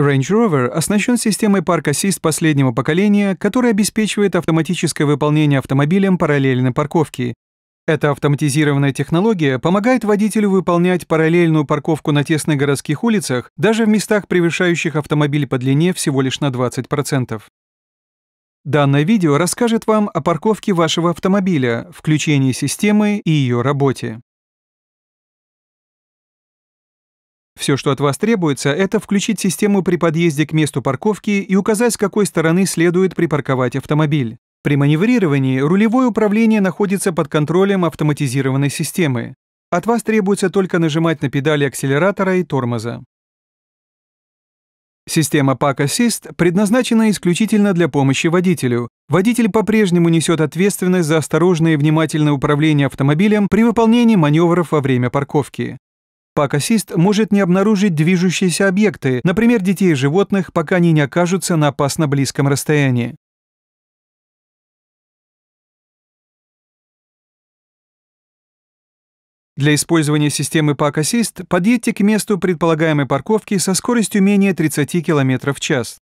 Range Rover оснащен системой Park Assist последнего поколения, которая обеспечивает автоматическое выполнение автомобилем параллельной парковки. Эта автоматизированная технология помогает водителю выполнять параллельную парковку на тесных городских улицах, даже в местах, превышающих автомобиль по длине всего лишь на 20%. Данное видео расскажет вам о парковке вашего автомобиля, включении системы и ее работе. Все, что от вас требуется, это включить систему при подъезде к месту парковки и указать, с какой стороны следует припарковать автомобиль. При маневрировании рулевое управление находится под контролем автоматизированной системы. От вас требуется только нажимать на педали акселератора и тормоза. Система PAC Assist предназначена исключительно для помощи водителю. Водитель по-прежнему несет ответственность за осторожное и внимательное управление автомобилем при выполнении маневров во время парковки. Пакосист может не обнаружить движущиеся объекты, например, детей и животных, пока они не окажутся на опасно близком расстоянии. Для использования системы Пакосист подъедьте к месту предполагаемой парковки со скоростью менее 30 км в час.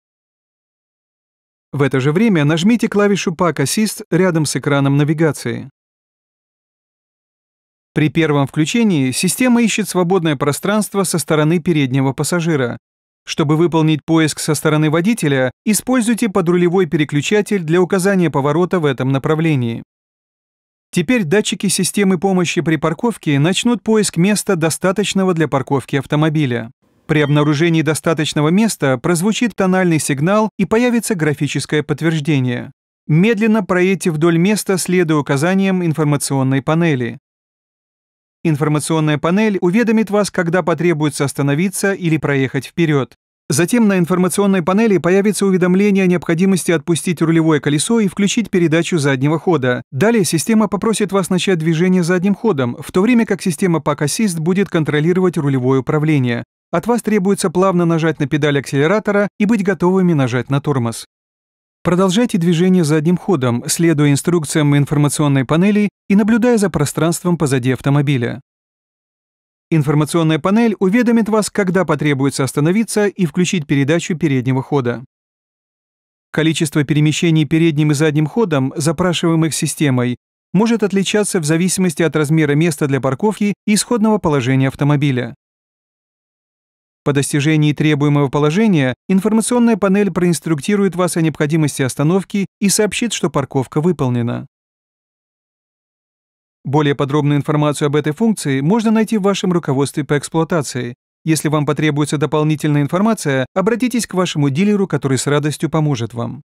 В это же время нажмите клавишу Pack Assist рядом с экраном навигации. При первом включении система ищет свободное пространство со стороны переднего пассажира. Чтобы выполнить поиск со стороны водителя, используйте подрулевой переключатель для указания поворота в этом направлении. Теперь датчики системы помощи при парковке начнут поиск места, достаточного для парковки автомобиля. При обнаружении достаточного места прозвучит тональный сигнал и появится графическое подтверждение. Медленно проедьте вдоль места, следуя указаниям информационной панели. Информационная панель уведомит вас, когда потребуется остановиться или проехать вперед. Затем на информационной панели появится уведомление о необходимости отпустить рулевое колесо и включить передачу заднего хода. Далее система попросит вас начать движение задним ходом, в то время как система Pack Assist будет контролировать рулевое управление. От вас требуется плавно нажать на педаль акселератора и быть готовыми нажать на тормоз. Продолжайте движение задним ходом, следуя инструкциям информационной панели и наблюдая за пространством позади автомобиля. Информационная панель уведомит вас, когда потребуется остановиться и включить передачу переднего хода. Количество перемещений передним и задним ходом, запрашиваемых системой, может отличаться в зависимости от размера места для парковки и исходного положения автомобиля. По достижении требуемого положения информационная панель проинструктирует вас о необходимости остановки и сообщит, что парковка выполнена. Более подробную информацию об этой функции можно найти в вашем руководстве по эксплуатации. Если вам потребуется дополнительная информация, обратитесь к вашему дилеру, который с радостью поможет вам.